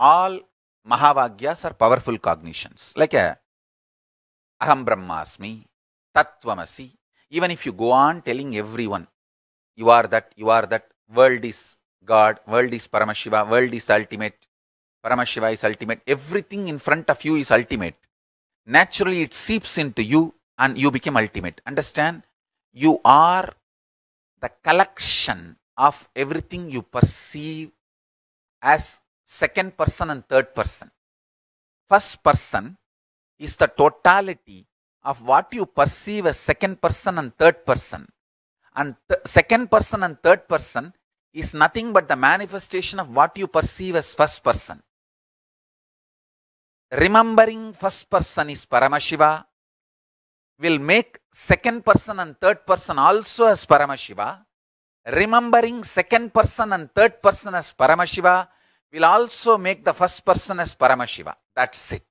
all Mahavagyas are powerful cognitions like a Aham Brahmasmi, Tatvamasi. Even if you go on telling everyone, you are that, you are that, world is God, world is Paramashiva, world is ultimate, Paramashiva is ultimate, everything in front of you is ultimate. Naturally, it seeps into you and you become ultimate. Understand? You are the collection of everything you perceive as second person and third person. First person is the totality of what you perceive as second person and third person. And th second person and third person is nothing but the manifestation of what you perceive as first person. Remembering first person is Paramashiva will make second person and third person also as Paramashiva. Remembering second person and third person as Paramashiva will also make the first person as Paramashiva. That's it.